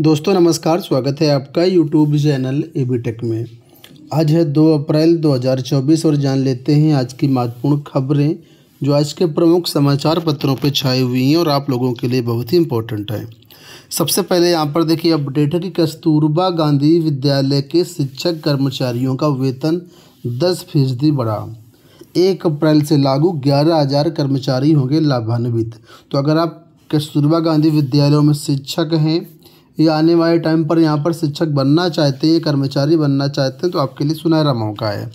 दोस्तों नमस्कार स्वागत है आपका YouTube channel A B tech में आज है 2 अप्रैल 2024 और जान लेते हैं आज की महत्वपूर्ण खबरें जो आज के प्रमुख समाचार पत्रों पर छाई हुई हैं और आप लोगों के लिए बहुत ही इंपॉर्टेंट है सबसे पहले यहाँ पर देखिए अपडेट है कि कस्तूरबा गांधी विद्यालय के शिक्षक कर्मचारियों का वेतन दस फीसदी बढ़ा एक अप्रैल से लागू ग्यारह हज़ार कर्मचारी होंगे लाभान्वित तो अगर आप कस्तूरबा गांधी विद्यालयों में शिक्षक हैं ये आने वाले टाइम पर यहाँ पर शिक्षक बनना चाहते हैं कर्मचारी बनना चाहते हैं तो आपके लिए सुनहरा मौका है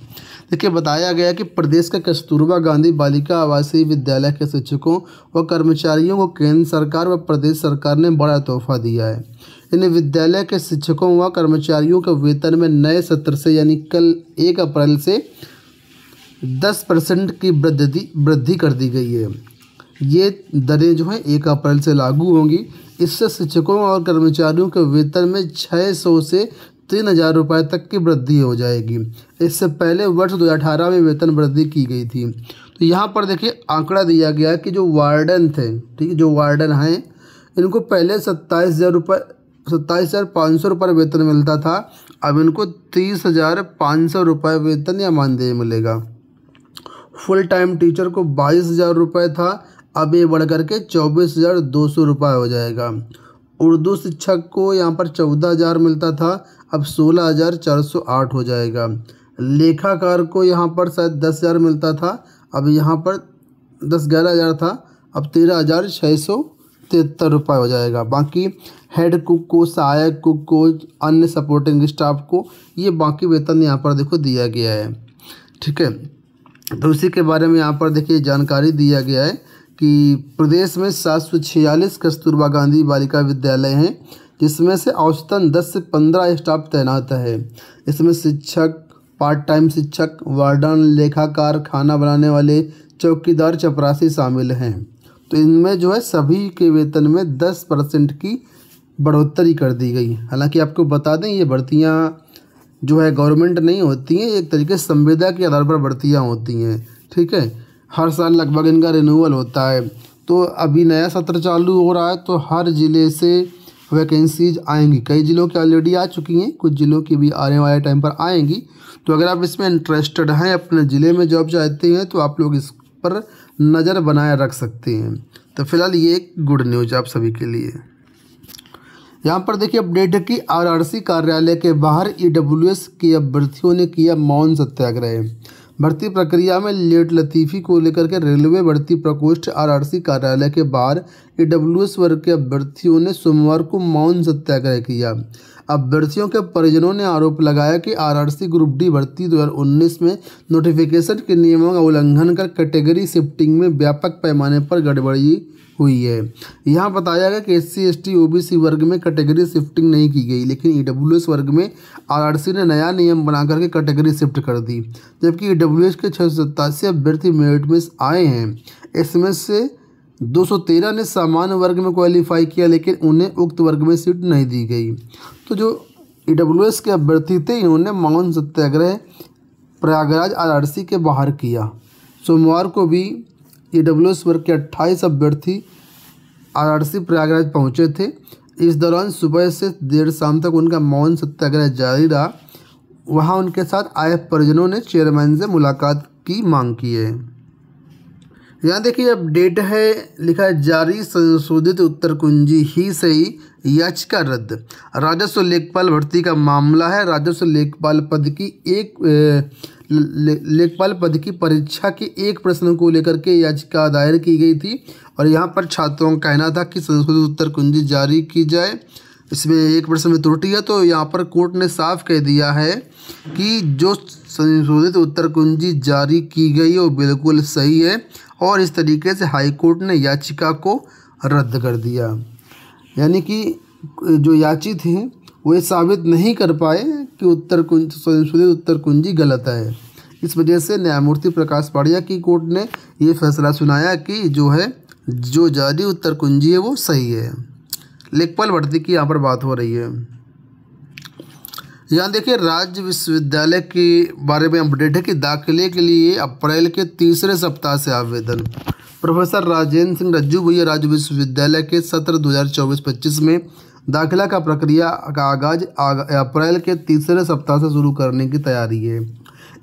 देखिए बताया गया कि प्रदेश के कस्तूरबा गांधी बालिका आवासीय विद्यालय के शिक्षकों व कर्मचारियों को केंद्र सरकार व प्रदेश सरकार ने बड़ा तोहफा दिया है इन विद्यालय के शिक्षकों व कर्मचारियों के वेतन में नए सत्र से यानी कल एक अप्रैल से दस परसेंट की वृद्धि वृद्धि कर दी गई है ये दरें जो हैं एक अप्रैल से लागू होंगी इससे शिक्षकों और कर्मचारियों के वेतन में 600 से तीन हज़ार रुपये तक की वृद्धि हो जाएगी इससे पहले वर्ष 2018 में वेतन वृद्धि की गई थी तो यहाँ पर देखिए आंकड़ा दिया गया कि जो वार्डन थे ठीक है जो वार्डन हैं इनको पहले सत्ताईस हज़ार रुपये सत्ताईस हज़ार पाँच सौ रुपये वेतन मिलता था अब इनको तीस हज़ार पाँच सौ रुपये वेतन या मानदेय मिलेगा फुल टाइम टीचर को बाईस हज़ार रुपये था अब ये बढ़कर के चौबीस हज़ार दो सौ रुपये हो जाएगा उर्दू शिक्षक को यहाँ पर चौदह हज़ार मिलता था अब सोलह हज़ार चार सौ आठ हो जाएगा लेखाकार को यहाँ पर शायद दस हज़ार मिलता था अब यहाँ पर दस ग्यारह हज़ार था अब तेरह हज़ार छः सौ तिहत्तर रुपये हो जाएगा बाकी हेड कुक को सहायक कुक को अन्य सपोर्टिंग स्टाफ को ये बाकी वेतन यहाँ पर देखो दिया गया है ठीक है तो उसी के बारे में यहाँ पर देखिए जानकारी दिया गया है कि प्रदेश में सात सौ छियालीस कस्तूरबा गांधी बालिका विद्यालय हैं जिसमें से औसतन 10 से 15 स्टाफ तैनात है इसमें शिक्षक पार्ट टाइम शिक्षक वार्डन लेखाकार खाना बनाने वाले चौकीदार चपरासी शामिल हैं तो इनमें जो है सभी के वेतन में दस परसेंट की बढ़ोतरी कर दी गई हालांकि आपको बता दें ये भर्तियाँ जो है गवर्नमेंट नहीं होती हैं एक तरीके संविदा के आधार पर भर्तियाँ होती हैं ठीक है हर साल लगभग इनका रिन्यूअल होता है तो अभी नया सत्र चालू हो रहा है तो हर ज़िले से वैकेंसीज आएंगी कई ज़िलों की ऑलरेडी आ चुकी हैं कुछ ज़िलों की भी आने वाले टाइम पर आएंगी तो अगर आप इसमें इंटरेस्टेड हैं अपने ज़िले में जॉब चाहते हैं तो आप लोग इस पर नज़र बनाए रख सकते हैं तो फिलहाल ये एक गुड न्यूज आप सभी के लिए यहाँ पर देखिए अपडेट है कि आरआरसी कार्यालय के बाहर ईडब्ल्यूएस e के अभ्यर्थियों ने किया मौन सत्याग्रह भर्ती प्रक्रिया में लेट लतीफ़ी को लेकर के रेलवे भर्ती प्रकोष्ठ आरआरसी कार्यालय के बाहर डब्ल्यू एस वर्ग के अभ्यर्थियों ने सोमवार को मौन सत्याग्रह किया अभ्यर्थियों के परिजनों ने आरोप लगाया कि आरआरसी ग्रुप डी भर्ती 2019 में नोटिफिकेशन के नियमों का उल्लंघन कर कैटेगरी शिफ्टिंग में व्यापक पैमाने पर गड़बड़ी हुई है यहाँ बताया गया कि S C S T O B C वर्ग में कैटेगरी शिफ्टिंग नहीं की गई लेकिन ई डब्ल्यू एस वर्ग में आर आर सी ने नया नियम बना करके कैटेगरी शिफ्ट कर दी जबकि ई डब्ल्यू एस के छः सौ सत्तासी अभ्यर्थी मेरिट में आए हैं इसमें से 213 ने सामान्य वर्ग में क्वालिफाई किया लेकिन उन्हें उक्त वर्ग में सीट नहीं दी गई तो जो ई के अभ्यर्थी थे इन्होंने मौन सत्याग्रह प्रयागराज आरआरसी के बाहर किया सोमवार को भी ई डब्ल्यू एस वर्ग के अट्ठाईस अभ्यर्थी आरआरसी प्रयागराज पहुंचे थे इस दौरान सुबह से देर शाम तक उनका मौन सत्याग्रह जारी रहा वहां उनके साथ आए परिजनों ने चेयरमैन से मुलाकात की मांग की है यहाँ देखिए अपडेट है लिखा है जारी संशोधित उत्तर कुंजी ही से ही याचिका रद्द राजस्व लेखपाल भर्ती का मामला है राजस्व लेखपाल पद की एक ए, लेखपाल पद की परीक्षा के एक प्रश्न को लेकर के याचिका दायर की गई थी और यहाँ पर छात्रों का कहना था कि संशोधित उत्तर कुंजी जारी की जाए इसमें एक प्रश्न में त्रुटि है तो यहाँ पर कोर्ट ने साफ कह दिया है कि जो संशोधित उत्तर कुंजी जारी की गई है वो बिल्कुल सही है और इस तरीके से हाई कोर्ट ने याचिका को रद्द कर दिया यानी कि जो याचित हैं वो ये साबित नहीं कर पाए कि उत्तर कुंज संशोधित उत्तर कुंजी गलत है इस वजह से न्यायमूर्ति प्रकाश पाड़िया की कोर्ट ने ये फैसला सुनाया कि जो है जो जारी उत्तर कुंजी है वो सही है लेखपाल भर्ती की यहाँ पर बात हो रही है यहाँ देखिए राज्य विश्वविद्यालय के बारे में अपडेट है कि दाखिले के लिए अप्रैल के तीसरे सप्ताह से आवेदन प्रोफेसर राजेंद्र सिंह रज्जू भैया राज्य विश्वविद्यालय के सत्र 2024-25 में दाखिला का प्रक्रिया का आगाज अप्रैल के तीसरे सप्ताह से शुरू करने की तैयारी है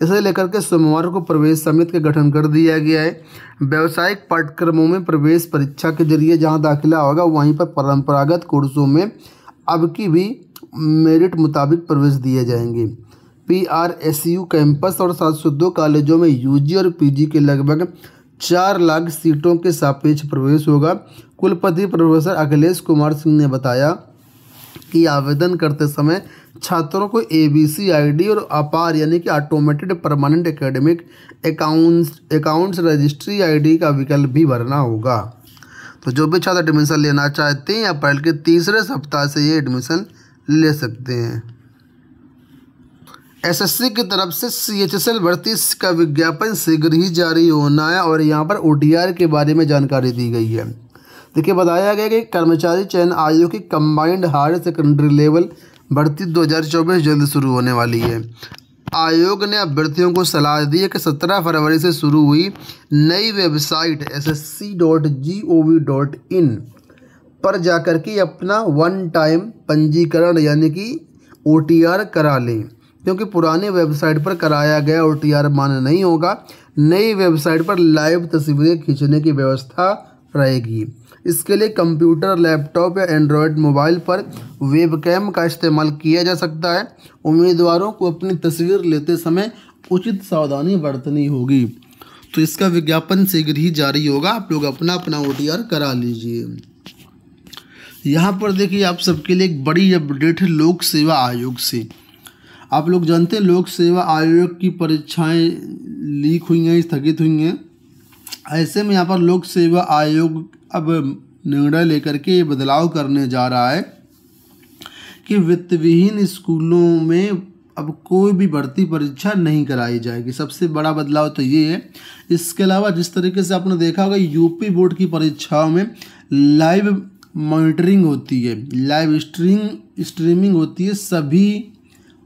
इसे लेकर के सोमवार को प्रवेश समिति का गठन कर दिया गया है व्यावसायिक पाठ्यक्रमों में प्रवेश परीक्षा के जरिए जहां दाखिला होगा वहीं पर परंपरागत कोर्सों में अब की भी मेरिट मुताबिक प्रवेश दिए जाएंगे P R S U campus और सात सौ दो कॉलेजों में यूजी और पीजी के लगभग चार लाख सीटों के सापेक्ष प्रवेश होगा कुलपति प्रोफेसर अखिलेश कुमार सिंह ने बताया कि आवेदन करते समय छात्रों को A B C I D और अपार यानी कि automated permanent academic accounts accounts registry ID का विकल्प भी भरना होगा तो जो भी छात्र एडमिशन लेना चाहते हैं अप्रैल के तीसरे सप्ताह से ये एडमिशन ले सकते हैं एसएससी की तरफ से सीएचएसएल भर्ती का विज्ञापन शीघ्र ही जारी होना है और यहाँ पर ओडीआर के बारे में जानकारी दी गई है देखिए बताया गया कि कर्मचारी चयन आयोग की कंबाइंड हायर सेकेंडरी लेवल भर्ती 2024 जल्द शुरू होने वाली है आयोग ने अभ्यर्थियों को सलाह दी है कि 17 फरवरी से शुरू हुई नई website S S C dot G O V dot in पर जाकर के अपना वन टाइम पंजीकरण यानी कि ओ टी आर करा लें क्योंकि पुराने वेबसाइट पर कराया गया ओ टी आर मान्य नहीं होगा नई वेबसाइट पर लाइव तस्वीरें खींचने की व्यवस्था रहेगी इसके लिए कंप्यूटर लैपटॉप या एंड्रॉयड मोबाइल पर वेबकैम का इस्तेमाल किया जा सकता है उम्मीदवारों को अपनी तस्वीर लेते समय उचित सावधानी बरतनी होगी तो इसका विज्ञापन शीघ्र ही जारी होगा आप लोग अपना अपना ओ करा लीजिए यहाँ पर देखिए आप सबके लिए एक बड़ी अपडेट है लोक सेवा आयोग से आप लोग जानते हैं लोक सेवा आयोग की परीक्षाएं लीक हुई हैं स्थगित हुई हैं ऐसे में यहाँ पर लोक सेवा आयोग अब निर्णय लेकर के बदलाव करने जा रहा है कि वित्त विहीन स्कूलों में अब कोई भी भर्ती परीक्षा नहीं कराई जाएगी सबसे बड़ा बदलाव तो ये है इसके अलावा जिस तरीके से आपने देखा होगा यूपी बोर्ड की परीक्षाओं में लाइव मॉनिटरिंग होती है लाइव स्ट्रीम स्ट्रीमिंग होती है सभी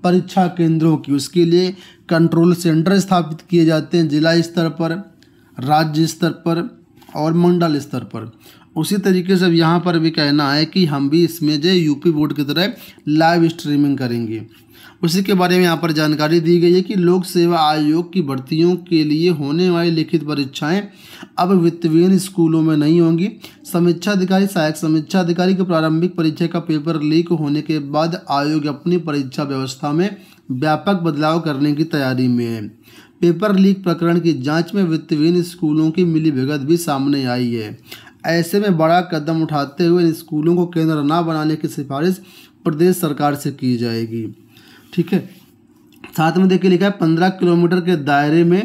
परीक्षा केंद्रों की उसके लिए कंट्रोल सेंटर स्थापित किए जाते हैं जिला स्तर पर राज्य स्तर पर और मंडल स्तर पर उसी तरीके से अब यहाँ पर भी कहना है कि हम भी इसमें जो यूपी बोर्ड की तरह लाइव स्ट्रीमिंग करेंगे उसी के बारे में यहाँ पर जानकारी दी गई है कि लोक सेवा आयोग की भर्तियों के लिए होने वाली लिखित परीक्षाएं अब वित्तवीन स्कूलों में नहीं होंगी समीक्षा अधिकारी सहायक समीक्षा अधिकारी की प्रारंभिक परीक्षा का पेपर लीक होने के बाद आयोग अपनी परीक्षा व्यवस्था में व्यापक बदलाव करने की तैयारी में है पेपर लीक प्रकरण की जांच में वित्तवीन स्कूलों की मिलीभगत भी सामने आई है ऐसे में बड़ा कदम उठाते हुए इन स्कूलों को केंद्र न बनाने की सिफारिश प्रदेश सरकार से की जाएगी ठीक है साथ में देखिए लिखा है पंद्रह किलोमीटर के दायरे में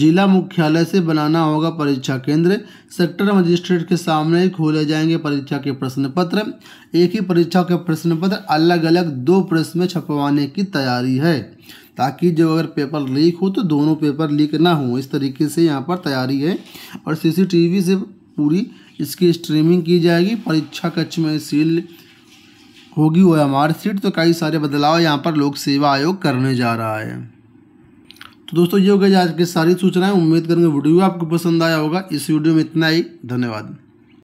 जिला मुख्यालय से बनाना होगा परीक्षा केंद्र सेक्टर मजिस्ट्रेट के सामने खोले जाएंगे परीक्षा के प्रश्न पत्र एक ही परीक्षा के प्रश्न पत्र अलग अलग दो प्रेस में छपवाने की तैयारी है ताकि जो अगर पेपर लीक हो तो दोनों पेपर लीक ना हो इस तरीके से यहाँ पर तैयारी है और सीसीटीवी से पूरी इसकी स्ट्रीमिंग की जाएगी परीक्षा कक्ष में सील होगी ओ एम आर सीट तो कई सारे बदलाव यहाँ पर लोक सेवा आयोग करने जा रहा है तो दोस्तों ये हो गई आज की सारी सूचनाएं उम्मीद करूँगा वीडियो आपको पसंद आया होगा इस वीडियो में इतना ही धन्यवाद